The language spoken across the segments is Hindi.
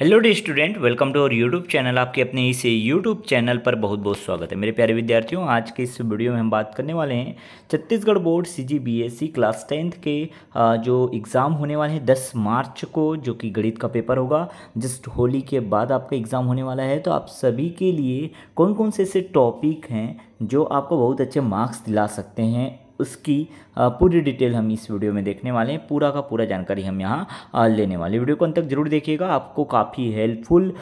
hello the student welcome to our YouTube channel आपके अपने इस यूट्यूब चैनल पर बहुत बहुत स्वागत है मेरे प्यारे विद्यार्थियों आज के इस वीडियो में हम बात करने वाले हैं Chhattisgarh board C G B S C class tenth के जो एग्ज़ाम होने वाले हैं दस मार्च को जो कि गणित का पेपर होगा जस्ट होली के बाद आपका एग्ज़ाम होने वाला है तो आप सभी के लिए कौन कौन से ऐसे टॉपिक हैं जो आपको बहुत अच्छे मार्क्स दिला सकते हैं उसकी पूरी डिटेल हम इस वीडियो में देखने वाले हैं पूरा का पूरा जानकारी हम यहाँ लेने वाले वीडियो को अंत तक जरूर देखिएगा आपको काफ़ी हेल्पफुल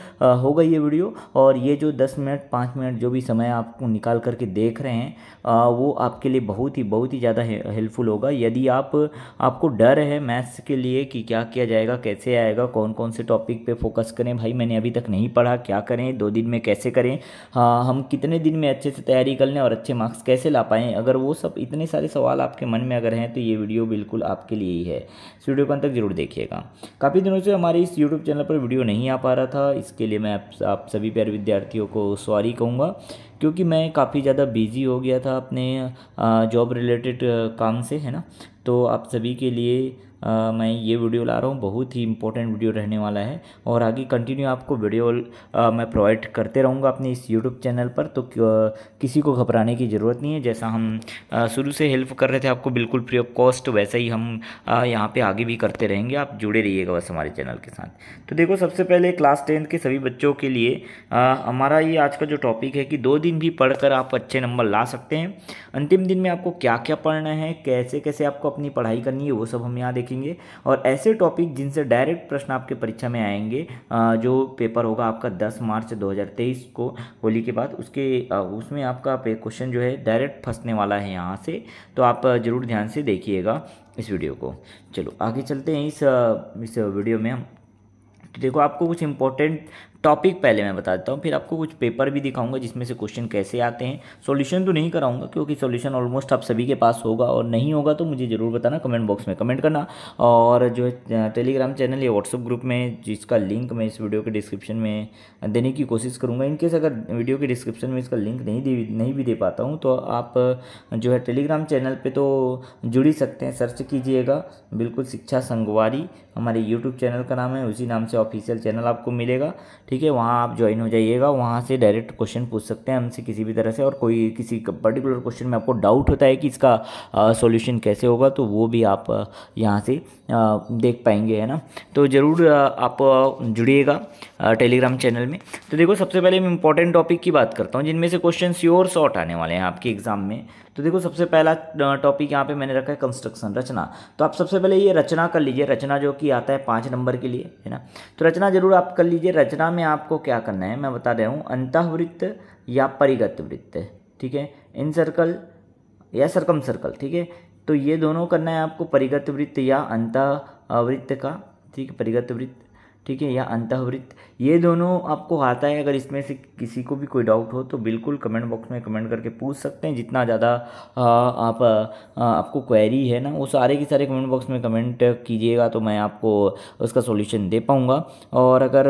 होगा ये वीडियो और ये जो 10 मिनट 5 मिनट जो भी समय आपको निकाल करके देख रहे हैं वो आपके लिए बहुत ही बहुत ही ज़्यादा हेल्पफुल होगा यदि आप आपको डर है मैथ्स के लिए कि क्या किया जाएगा कैसे आएगा कौन कौन से टॉपिक पर फोकस करें भाई मैंने अभी तक नहीं पढ़ा क्या करें दो दिन में कैसे करें हम कितने दिन में अच्छे से तैयारी कर लें और अच्छे मार्क्स कैसे ला पाएँ अगर वो सब इतने सारे सारे सवाल आपके मन में अगर हैं तो ये वीडियो बिल्कुल आपके लिए ही है इस वीडियो को अंत तक जरूर देखिएगा काफ़ी दिनों से हमारे इस यूट्यूब चैनल पर वीडियो नहीं आ पा रहा था इसके लिए मैं आप, आप सभी प्यारे विद्यार्थियों को सॉरी कहूँगा क्योंकि मैं काफ़ी ज़्यादा बिजी हो गया था अपने जॉब रिलेटेड काम से है ना तो आप सभी के लिए आ, मैं ये वीडियो ला रहा हूँ बहुत ही इंपॉर्टेंट वीडियो रहने वाला है और आगे कंटिन्यू आपको वीडियो आ, मैं प्रोवाइड करते रहूँगा अपने इस यूट्यूब चैनल पर तो किसी को घबराने की ज़रूरत नहीं है जैसा हम शुरू से हेल्प कर रहे थे आपको बिल्कुल फ्री ऑफ कॉस्ट वैसा ही हम यहाँ पर आगे भी करते रहेंगे आप जुड़े रहिएगा बस हमारे चैनल के साथ तो देखो सबसे पहले क्लास टेंथ के सभी बच्चों के लिए हमारा ये आज का जो टॉपिक है कि दो दिन भी पढ़कर आप अच्छे नंबर ला सकते हैं अंतिम दिन में आपको क्या क्या पढ़ना है कैसे कैसे आपको अपनी पढ़ाई करनी है वो सब हम यहाँ देखें रखेंगे और ऐसे टॉपिक जिनसे डायरेक्ट प्रश्न आपके परीक्षा में आएंगे जो पेपर होगा आपका दस मार्च दो को होली के बाद उसके उसमें आपका क्वेश्चन जो है डायरेक्ट फंसने वाला है यहाँ से तो आप ज़रूर ध्यान से देखिएगा इस वीडियो को चलो आगे चलते हैं इस इस वीडियो में हम तो देखो आपको कुछ इंपॉर्टेंट टॉपिक पहले मैं बता देता हूँ फिर आपको कुछ पेपर भी दिखाऊंगा जिसमें से क्वेश्चन कैसे आते हैं सॉल्यूशन तो नहीं कराऊंगा क्योंकि सॉल्यूशन ऑलमोस्ट आप सभी के पास होगा और नहीं होगा तो मुझे ज़रूर बताना कमेंट बॉक्स में कमेंट करना और जो है टेलीग्राम चैनल या व्हाट्सअप ग्रुप में जिसका लिंक मैं इस वीडियो के डिस्क्रिप्शन में देने की कोशिश करूँगा इनकेस अगर वीडियो के डिस्क्रिप्शन में इसका लिंक नहीं दे नहीं भी दे पाता हूँ तो आप जो है टेलीग्राम चैनल पर तो जुड़ी सकते हैं सर्च कीजिएगा बिल्कुल शिक्षा संगवारी हमारे यूट्यूब चैनल का नाम है उसी नाम से ऑफिशियल चैनल आपको मिलेगा ठीक है वहाँ आप ज्वाइन हो जाइएगा वहाँ से डायरेक्ट क्वेश्चन पूछ सकते हैं हमसे किसी भी तरह से और कोई किसी पर्टिकुलर क्वेश्चन में आपको डाउट होता है कि इसका सॉल्यूशन कैसे होगा तो वो भी आप यहाँ से आ, देख पाएंगे है ना तो ज़रूर आप जुड़िएगा टेलीग्राम चैनल में तो देखो सबसे पहले मैं इंपॉर्टेंट टॉपिक की बात करता हूँ जिनमें से क्वेश्चन योर शॉर्ट आने वाले हैं आपके एग्जाम में तो देखो सबसे पहला टॉपिक यहाँ पे मैंने रखा है कंस्ट्रक्शन रचना तो आप सबसे पहले ये रचना कर लीजिए रचना जो कि आता है पाँच नंबर के लिए है ना तो रचना जरूर आप कर लीजिए रचना में आपको क्या करना है मैं बता रहा हूँ वृत्त या परिगत वृत्त ठीक है इन सर्कल या सर्कम सर्कल ठीक है तो ये दोनों करना है आपको परिगत वृत्त या वृत्त का ठीक है परिगत वृत्त ठीक है या अंतवृत्त ये दोनों आपको आता है अगर इसमें से किसी को भी कोई डाउट हो तो बिल्कुल कमेंट बॉक्स में कमेंट करके पूछ सकते हैं जितना ज़्यादा आप आ, आपको क्वेरी है ना वो सारे के सारे कमेंट बॉक्स में कमेंट कीजिएगा तो मैं आपको उसका सोल्यूशन दे पाऊँगा और अगर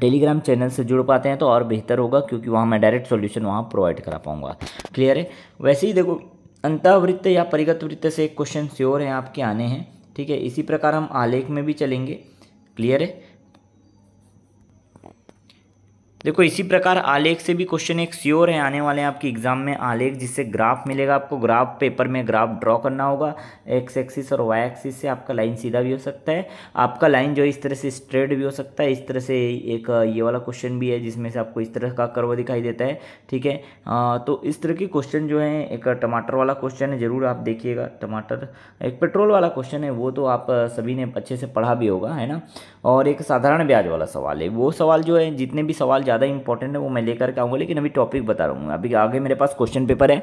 टेलीग्राम चैनल से जुड़ पाते हैं तो और बेहतर होगा क्योंकि वहाँ मैं डायरेक्ट सोल्यूशन वहाँ प्रोवाइड करा पाऊँगा क्लियर है वैसे ही देखो अंतवृत्त या परिगत वृत्त से क्वेश्चन श्योर हैं आपके आने हैं ठीक है इसी प्रकार हम आलेख में भी चलेंगे Clear देखो इसी प्रकार आलेख से भी क्वेश्चन एक श्योर है आने वाले हैं आपके एग्जाम में आलेख जिससे ग्राफ मिलेगा आपको ग्राफ पेपर में ग्राफ ड्रॉ करना होगा एक्स एक्सिस और वाई एक्सिस से आपका लाइन सीधा भी हो सकता है आपका लाइन जो इस तरह से स्ट्रेट भी हो सकता है इस तरह से एक ये वाला क्वेश्चन भी है जिसमें से आपको इस तरह का कर्व दिखाई देता है ठीक है तो इस तरह के क्वेश्चन जो है एक टमाटर वाला क्वेश्चन है ज़रूर आप देखिएगा टमाटर एक पेट्रोल वाला क्वेश्चन है वो तो आप सभी ने अच्छे से पढ़ा भी होगा है ना और एक साधारण ब्याज वाला सवाल है वो सवाल जो है जितने भी सवाल ज़्यादा इंपॉर्टेंट है वो मैं लेकर के आऊँगा लेकिन अभी टॉपिक बता रहा हूँ अभी आगे मेरे पास क्वेश्चन पेपर है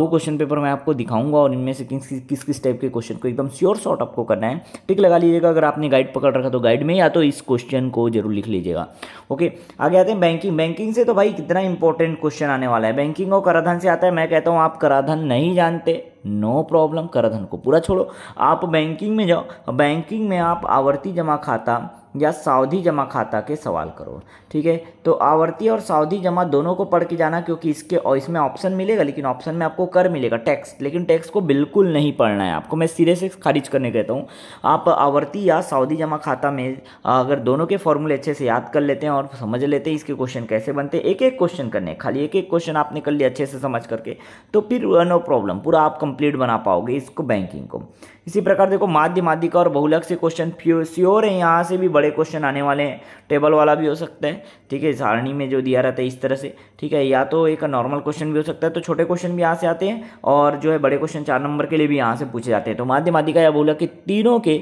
वो क्वेश्चन पेपर मैं आपको दिखाऊंगा और इनमें से किस किस किस टाइप के क्वेश्चन को एकदम श्योर शॉर्ट आपको करना है टिक लगा लीजिएगा अगर आपने गाइड पकड़ रखा तो गाइड में या तो इस क्वेश्चन को जरूर लिख लीजिएगा ओके आगे आते हैं बैंकिंग बैंकिंग से तो भाई कितना इंपॉर्टेंट क्वेश्चन आने वाला है बैंकिंग और कराधान से आता है मैं कहता हूँ आप कराधान नहीं जानते नो प्रॉब्लम कराधन को पूरा छोड़ो आप बैंकिंग में जाओ बैंकिंग में आप आवर्ती जमा खाता या सावधि जमा खाता के सवाल करो ठीक है तो आवर्ती और सावधि जमा दोनों को पढ़ के जाना क्योंकि इसके और इसमें ऑप्शन मिलेगा लेकिन ऑप्शन में आपको कर मिलेगा टैक्स लेकिन टैक्स को बिल्कुल नहीं पढ़ना है आपको मैं सिरे से खारिज करने कहता हूँ आप आवर्ती या सावधि जमा खाता में अगर दोनों के फॉर्मूले अच्छे से याद कर लेते हैं और समझ लेते हैं इसके क्वेश्चन कैसे बनते हैं एक एक क्वेश्चन करने खाली एक एक क्वेश्चन आपने कर लिया अच्छे से समझ करके तो फिर नो uh, प्रॉब्लम पूरा आप कंप्लीट बना पाओगे इसको बैंकिंग को इसी प्रकार देखो माध्य माध्यिका और बहुलक से क्वेश्चन प्योर है यहाँ से भी बड़े क्वेश्चन आने वाले हैं टेबल वाला भी हो सकता है ठीक है सारणी में जो दिया रहता है इस तरह से ठीक है या तो एक नॉर्मल क्वेश्चन भी हो सकता है तो छोटे क्वेश्चन भी यहाँ से आते हैं और जो है बड़े क्वेश्चन चार नंबर के लिए भी यहाँ से पूछे जाते हैं तो माध्यमाधिका यह बोला कि तीनों के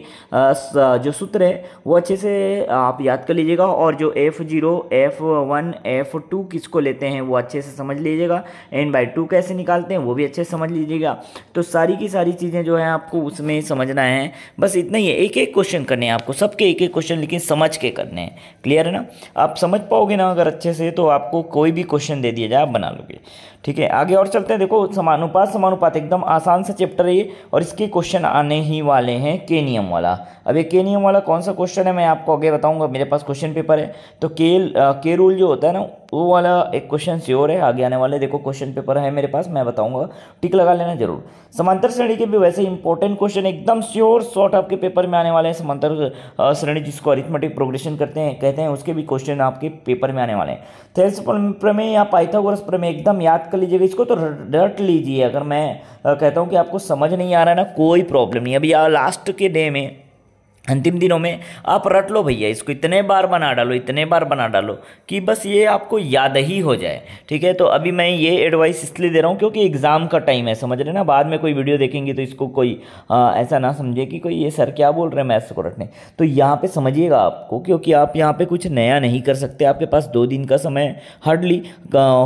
जो सूत्र है वो अच्छे से आप याद कर लीजिएगा और जो f zero f one f two किसको लेते हैं वो अच्छे से समझ लीजिएगा एन बाई टू कैसे निकालते हैं वो भी अच्छे से समझ लीजिएगा तो सारी की सारी चीज़ें जो है आपको उसमें समझना है बस इतना ही है एक एक क्वेश्चन करने हैं आपको सबके एक एक क्वेश्चन लेकिन समझ के करने हैं क्लियर है ना आप समझ पाओगे ना अगर अच्छे से तो आपको कोई भी क्वेश्चन दे दिया जाए आप बना लोगे ठीक है आगे और चलते हैं देखो समानुपात समानुपात एकदम आसान सा चैप्टर है और इसके क्वेश्चन आने ही वाले हैं के नियम वाला अब ये के नियम वाला कौन सा क्वेश्चन है मैं आपको आगे बताऊंगा मेरे पास क्वेश्चन पेपर है तो के के रूल जो होता है ना वो वाला एक क्वेश्चन श्योर है आगे आने वाले देखो क्वेश्चन पेपर है मेरे पास मैं बताऊंगा टिक लगा लेना जरूर समांतर श्रेणी के भी वैसे इंपॉर्टेंट क्वेश्चन एकदम श्योर शॉर्ट आपके पेपर में आने वाले हैं समांतर श्रेणी जिसको अरिथमेटिक प्रोग्रेशन करते हैं कहते हैं उसके भी क्वेश्चन आपके पेपर में आने वाले हैं थे प्रमेय या पाइथागोरस प्रमेय एकदम याद कर कर लीजिएगा इसको तो रट लीजिए अगर मैं कहता हूँ कि आपको समझ नहीं आ रहा है ना कोई प्रॉब्लम नहीं अभी लास्ट के डे में अंतिम दिनों में आप रट लो भैया इसको इतने बार बना डालो इतने बार बना डालो कि बस ये आपको याद ही हो जाए ठीक है तो अभी मैं ये एडवाइस इसलिए दे रहा हूँ क्योंकि एग्ज़ाम का टाइम है समझ रहे ना बाद में कोई वीडियो देखेंगे तो इसको कोई आ, ऐसा ना समझे कि कोई ये सर क्या बोल रहे हैं मैथ्स को रटने तो यहाँ पर समझिएगा आपको क्योंकि आप यहाँ पर कुछ नया नहीं कर सकते आपके पास दो दिन का समय हार्डली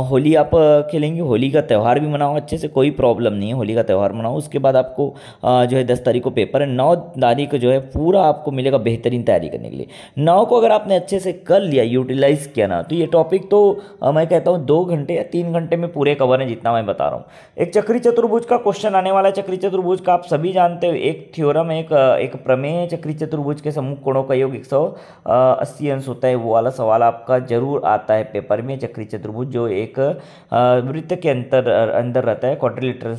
होली आप खेलेंगे होली का त्यौहार भी मनाओ अच्छे से कोई प्रॉब्लम नहीं है होली का त्यौहार मनाओ उसके बाद आपको जो है दस तारीख को पेपर है नौ तारीख को जो है पूरा आपको मिलेगा बेहतरीन तैयारी करने के लिए नाव को अगर आपने अच्छे से कर लिया यूटिलाइज किया ना तो ये टॉपिक तो मैं कहता हूँ दो घंटे या तीन घंटे में पूरे कवर है जितना मैं बता रहा हूँ एक चक्री चतुर्भुज का क्वेश्चन आने वाला है चक्री चतुर्भुज का आप सभी जानते हो एक थ्योरम एक एक प्रमेय चक्री चतुर्भुज के समूह कोणों का योग एक सौ अस्सी अंश होता है वो वाला सवाल आपका जरूर आता है पेपर में चक्री चतुर्भुज जो एक वृत्त के अंतर अंदर रहता है क्वाड्रिलेटरल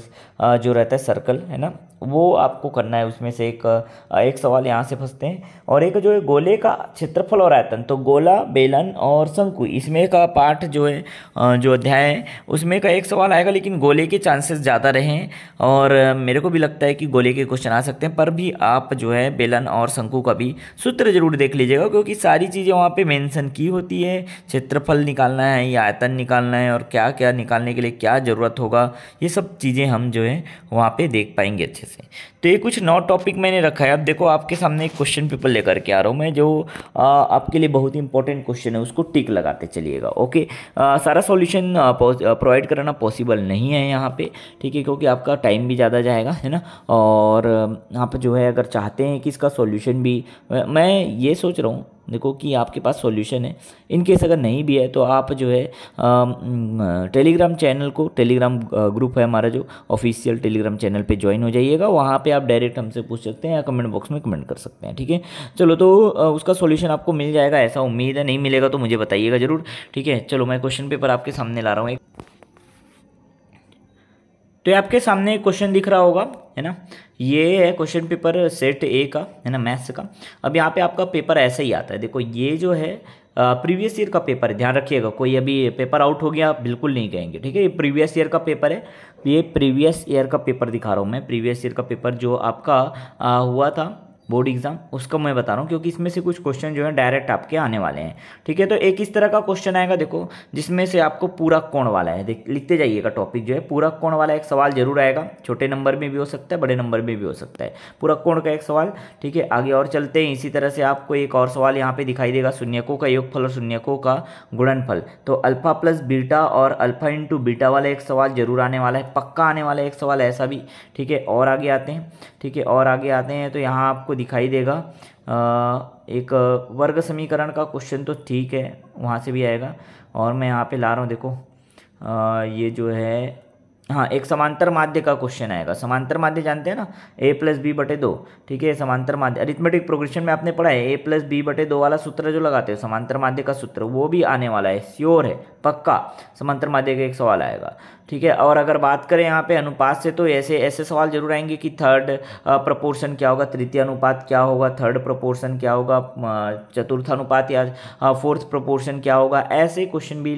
जो रहता है सर्कल है ना वो आपको करना है उसमें से एक एक सवाल यहाँ से फंसते हैं और एक जो है गोले का क्षेत्रफल और आयतन तो गोला बेलन और शंकु इसमें का पाठ जो है जो अध्याय है उसमें का एक सवाल आएगा लेकिन गोले के चांसेस ज़्यादा रहे और मेरे को भी लगता है कि गोले के क्वेश्चन आ सकते हैं पर भी आप जो है बेलन और शंकु का भी सूत्र जरूर देख लीजिएगा क्योंकि सारी चीज़ें वहाँ पर मैंसन की होती है क्षेत्रफल निकालना है या आयतन निकालना है और क्या क्या निकालने के लिए क्या ज़रूरत होगा ये सब चीज़ें हम जो है वहाँ पर देख पाएंगे अच्छे से तो ये कुछ नौ टॉपिक मैंने रखा है अब देखो आपके सामने क्वेश्चन पेपर लेकर के आ रहा हूँ मैं जो आपके लिए बहुत ही इंपॉर्टेंट क्वेश्चन है उसको टिक लगाते चलिएगा ओके सारा सॉल्यूशन प्रोवाइड कराना पॉसिबल नहीं है यहाँ पे ठीक है क्योंकि आपका टाइम भी ज़्यादा जाएगा है ना और आप जो है अगर चाहते हैं कि इसका सोल्यूशन भी मैं ये सोच रहा हूँ देखो कि आपके पास सॉल्यूशन है इन केस अगर नहीं भी है तो आप जो है टेलीग्राम चैनल को टेलीग्राम ग्रुप है हमारा जो ऑफिशियल टेलीग्राम चैनल पे ज्वाइन हो जाइएगा वहाँ पे आप डायरेक्ट हमसे पूछ सकते हैं या कमेंट बॉक्स में कमेंट कर सकते हैं ठीक है चलो तो उसका सोल्यूशन आपको मिल जाएगा ऐसा उम्मीद है नहीं मिलेगा तो मुझे बताइएगा ज़रूर ठीक है चलो मैं क्वेश्चन पेपर आपके सामने ला रहा हूँ तो ये आपके सामने क्वेश्चन दिख रहा होगा है ना ये है क्वेश्चन पेपर सेट ए का है ना मैथ्स का अब यहाँ पे आपका पेपर ऐसे ही आता है देखो ये जो है प्रीवियस ईयर का पेपर है ध्यान रखिएगा कोई अभी पेपर आउट हो गया बिल्कुल नहीं कहेंगे ठीक है ये प्रीवियस ईयर का पेपर है ये प्रीवियस ईयर का पेपर दिखा रहा हूँ मैं प्रीवियस ईयर का पेपर जो आपका आ, हुआ था बोर्ड एग्जाम उसका मैं बता रहा हूँ क्योंकि इसमें से कुछ क्वेश्चन जो है डायरेक्ट आपके आने वाले हैं ठीक है तो एक इस तरह का क्वेश्चन आएगा देखो जिसमें से आपको पूरा कोण वाला है लिखते जाइएगा टॉपिक जो है पूरा कोण वाला एक सवाल जरूर आएगा छोटे नंबर में भी हो सकता है बड़े नंबर में भी हो सकता है पूरा कोण का एक सवाल ठीक है आगे और चलते हैं इसी तरह से आपको एक और सवाल यहाँ पे दिखाई देगा शून्यकों का योग और शून्यकों का गुणन तो अल्फा प्लस बीटा और अल्फा इंटू बीटा वाला एक सवाल जरूर आने वाला है पक्का आने वाला एक सवाल ऐसा भी ठीक है और आगे आते हैं ठीक है और आगे आते हैं तो यहाँ आपको दिखाई देगा एक वर्ग समीकरण का क्वेश्चन तो ठीक है वहाँ से भी आएगा और मैं यहाँ पे ला रहा हूँ देखो ये जो है हाँ एक समांतर माध्य का क्वेश्चन आएगा समांतर माध्य जानते हैं ना ए प्लस बी बटे दो ठीक है समांतर माध्य अरिथमेटिक प्रोग्रेशन में आपने पढ़ा है ए प्लस बी बटे दो वाला सूत्र जो लगाते हो समांतर माध्य का सूत्र वो भी आने वाला है श्योर है पक्का समांतर माध्य का एक सवाल आएगा ठीक है और अगर बात करें यहाँ पे अनुपात से तो ऐसे ऐसे सवाल जरूर आएंगे कि थर्ड प्रपोर्शन क्या होगा तृतीय अनुपात क्या होगा थर्ड प्रपोर्शन क्या होगा चतुर्थ अनुपात या फोर्थ प्रपोर्शन क्या होगा ऐसे क्वेश्चन भी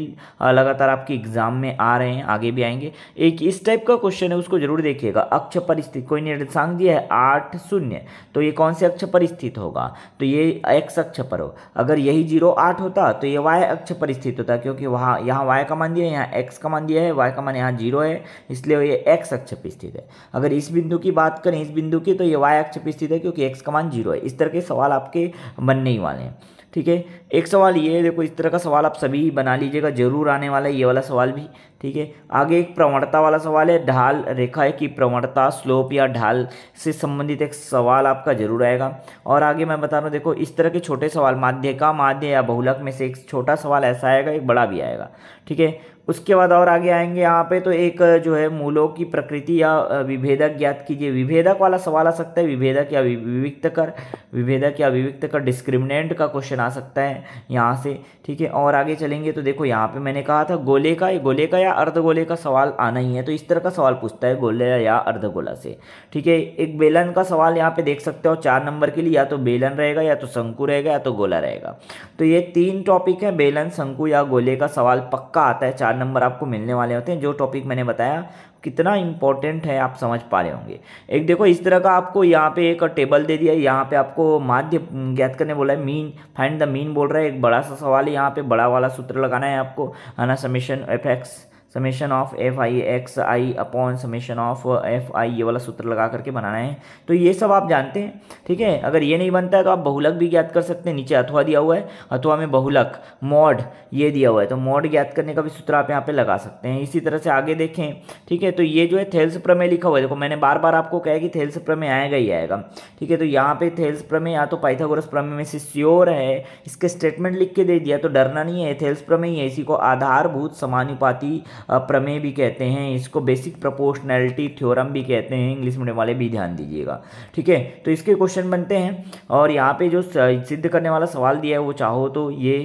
लगातार आपके एग्जाम में आ रहे हैं आगे भी आएंगे एक कि इस टाइप का क्वेश्चन है उसको जरूर देखिएगा अक्ष पर कोई निर्देशांक दिया है आठ शून्य तो ये कौन से अक्ष परिस्थित होगा तो ये एक्स अक्ष पर हो अगर यही जीरो आठ होता तो ये वाई अक्ष परिस्थित होता क्योंकि वहाँ यहाँ वाई का मान दिया है यहाँ एक्स का मान दिया है वाई का मान यहाँ जीरो है इसलिए ये एक्स अक्ष पर स्थित है अगर इस बिंदु की बात करें इस बिंदु की तो ये वाई अक्ष पर स्थित है क्योंकि एक्स का मान जीरो है इस तरह के सवाल आपके बनने ही वाले हैं ठीक है एक सवाल ये देखो इस तरह का सवाल आप सभी बना लीजिएगा जरूर आने वाला है ये वाला सवाल भी ठीक है आगे एक प्रवणता वाला सवाल है ढाल रेखा की प्रवणता स्लोप या ढाल से संबंधित एक सवाल आपका जरूर आएगा और आगे मैं बता रहा हूँ देखो इस तरह के छोटे सवाल माध्य का माध्य या बहुलक में से एक छोटा सवाल ऐसा आएगा एक बड़ा भी आएगा ठीक है उसके बाद और आगे आएंगे यहाँ पे तो एक जो है मूलों की प्रकृति या विभेदक ज्ञात कीजिए विभेदक वाला सवाल आ सकता है विभेदक या विविक्त कर विभेदक या विविक्त कर डिस्क्रिमिनेंट का क्वेश्चन आ सकता है यहाँ से ठीक है और आगे चलेंगे तो देखो यहाँ पे मैंने कहा था गोले का गोले का या या अर्धगोले का सवाल आना ही है तो इस तरह का सवाल पूछता है गोले या अर्धगोला से ठीक है एक बेलन का सवाल यहाँ पे देख सकते हो चार नंबर के लिए या तो बेलन रहेगा या तो शंकु रहेगा या तो गोला रहेगा तो ये तीन टॉपिक है बेलन शंकु या गोले का सवाल पक्का आता है चार नंबर आपको मिलने वाले होते हैं जो टॉपिक मैंने बताया कितना इंपॉर्टेंट है आप समझ पा रहे होंगे एक देखो इस तरह का आपको यहाँ पे एक टेबल दे दिया यहाँ पे आपको माध्य ज्ञात करने बोला है मीन फाइंड द मीन बोल रहा है एक बड़ा सा सवाल है यहाँ पे बड़ा वाला सूत्र लगाना है आपको है ना summation f x summation of f i x i upon summation of f i ये वाला सूत्र लगा करके बनाना है तो ये सब आप जानते हैं ठीक है अगर ये नहीं बनता है तो आप बहुलक भी ज्ञात कर सकते हैं नीचे अथवा दिया हुआ है अथवा में बहुलक मॉड ये दिया हुआ है तो मॉड ज्ञात करने का भी सूत्र आप यहाँ पे लगा सकते हैं इसी तरह से आगे देखें ठीक है तो ये जो है थेल्स प्रमे लिखा हुआ है देखो मैंने बार बार आपको कहा कि थेल्स प्रमे आएगा ही आएगा ठीक है तो यहाँ पे थेल्स प्रमे या तो पाइथागोरस प्रमे में से श्योर है इसके स्टेटमेंट लिख के दे दिया तो डरना नहीं है थेल्स प्रमे ही है इसी को आधारभूत समानुपाती प्रमेय भी कहते हैं इसको बेसिक प्रपोशनैलिटी थ्योरम भी कहते हैं इंग्लिश मीडियम वाले भी ध्यान दीजिएगा ठीक है तो इसके क्वेश्चन बनते हैं और यहाँ पे जो सिद्ध करने वाला सवाल दिया है वो चाहो तो ये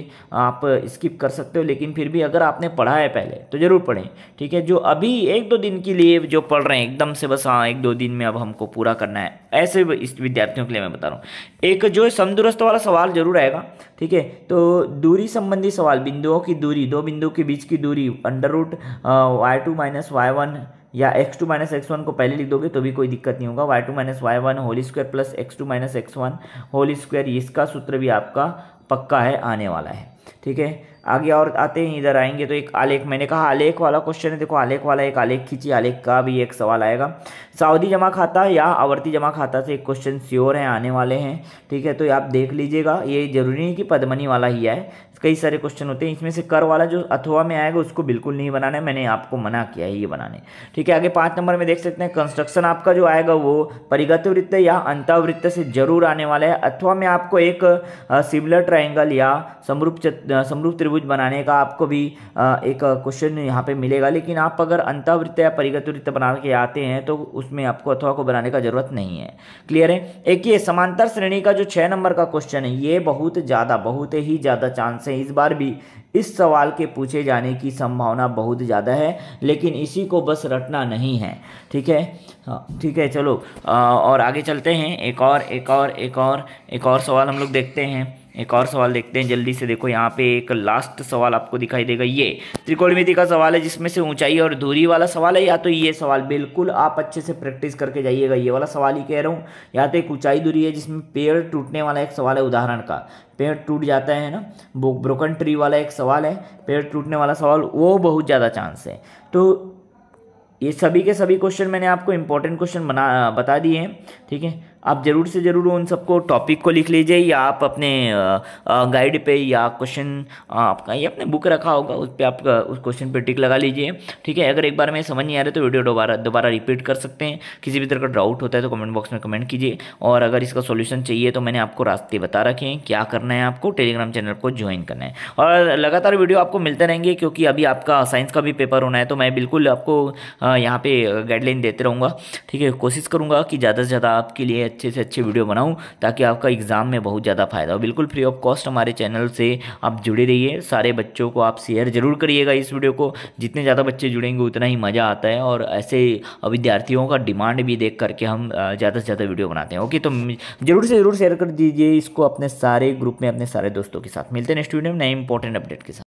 आप स्किप कर सकते हो लेकिन फिर भी अगर आपने पढ़ा है पहले तो ज़रूर पढ़ें ठीक है जो अभी एक दो दिन के लिए जो पढ़ रहे हैं एकदम से बस हाँ एक दो दिन में अब हमको पूरा करना है ऐसे इस विद्यार्थियों के लिए मैं बता रहा हूँ एक जो समदुरुस्त वाला सवाल जरूर आएगा ठीक है तो दूरी संबंधी सवाल बिंदुओं की दूरी दो बिंदु के बीच की दूरी under root y two minus y one या x two minus x one को पहले लिख दोगे तो भी कोई दिक्कत नहीं होगा y two minus y one whole square plus x two minus x one whole square इसका सूत्र भी आपका पक्का है आने वाला है ठीक है आगे और आते हैं इधर आएंगे तो एक आलेख मैंने कहा आलेख वाला क्वेश्चन है देखो आलेख वाला एक आलेख खींची आलेख का भी एक सवाल आएगा सावधि जमा खाता या आवर्ती जमा खाता से एक क्वेश्चन श्योर है आने वाले हैं ठीक है तो आप देख लीजिएगा ये जरूरी नहीं कि पद्मनी वाला ही आए कई सारे क्वेश्चन होते हैं इसमें से कर वाला जो अथवा में आएगा उसको बिल्कुल नहीं बनाना है मैंने आपको मना किया है ये बनाने ठीक है आगे पाँच नंबर में देख सकते हैं कंस्ट्रक्शन आपका जो आएगा वो परिगत वृत्त या अंतावृत्त से जरूर आने वाला है अथवा में आपको एक सिमिलर ट्राइंगल या समरूप समरूप त्रिभुज बनाने का आपको भी एक क्वेश्चन यहाँ पे मिलेगा लेकिन आप अगर अंतवृत्त या परिगत वृत्त बना के आते हैं तो उसमें आपको अथवा को बनाने का जरूरत नहीं है क्लियर है एक ये समांतर श्रेणी का जो छः नंबर का क्वेश्चन है ये बहुत ज़्यादा बहुत ही ज़्यादा चांस है इस बार भी इस सवाल के पूछे जाने की संभावना बहुत ज़्यादा है लेकिन इसी को बस रटना नहीं है ठीक है हाँ, ठीक है चलो और आगे चलते हैं एक और एक और एक और एक और सवाल हम लोग देखते हैं एक और सवाल देखते हैं जल्दी से देखो यहाँ पे एक लास्ट सवाल आपको दिखाई देगा ये त्रिकोणमिति का सवाल है जिसमें से ऊंचाई और दूरी वाला सवाल है या तो ये सवाल बिल्कुल आप अच्छे से प्रैक्टिस करके जाइएगा ये वाला सवाल ही कह रहा हूँ या तो एक ऊंचाई दूरी है जिसमें पेड़ टूटने वाला एक सवाल है उदाहरण का पेड़ टूट जाता है ना ब्रोकन ट्री वाला एक सवाल है पेड़ टूटने वाला सवाल वो बहुत ज़्यादा चांस है तो ये सभी के सभी क्वेश्चन मैंने आपको इंपॉर्टेंट क्वेश्चन बना बता दिए हैं ठीक है आप ज़रूर से ज़रूर उन सबको टॉपिक को लिख लीजिए या आप अपने गाइड पे या क्वेश्चन आपका ये अपने बुक रखा होगा उस पर आप उस क्वेश्चन पे टिक लगा लीजिए ठीक है अगर एक बार में समझ नहीं आ रहा तो वीडियो दोबारा दोबारा रिपीट कर सकते हैं किसी भी तरह का डाउट होता है तो कमेंट बॉक्स में कमेंट कीजिए और अगर इसका सोल्यूशन चाहिए तो मैंने आपको रास्ते बता रखे हैं क्या करना है आपको टेलीग्राम चैनल को ज्वाइन करना है और लगातार वीडियो आपको मिलते रहेंगे क्योंकि अभी आपका साइंस का भी पेपर होना है तो मैं बिल्कुल आपको यहाँ पर गाइडलाइन देते रहूँगा ठीक है कोशिश करूँगा कि ज़्यादा से ज़्यादा आपके लिए अच्छे से अच्छे वीडियो बनाऊँ ताकि आपका एग्ज़ाम में बहुत ज़्यादा फ़ायदा हो बिल्कुल फ्री ऑफ कॉस्ट हमारे चैनल से आप जुड़े रहिए सारे बच्चों को आप शेयर ज़रूर करिएगा इस वीडियो को जितने ज़्यादा बच्चे जुड़ेंगे उतना ही मज़ा आता है और ऐसे विद्यार्थियों का डिमांड भी देख करके हम ज़्यादा से ज़्यादा वीडियो बनाते हैं ओके तो ज़रूर से ज़रूर शेयर कर दीजिए इसको अपने सारे ग्रुप में अपने सारे दोस्तों के साथ मिलते हैं नेक्स्ट वीडियो में नए इंपॉर्टेंट अपडेट के साथ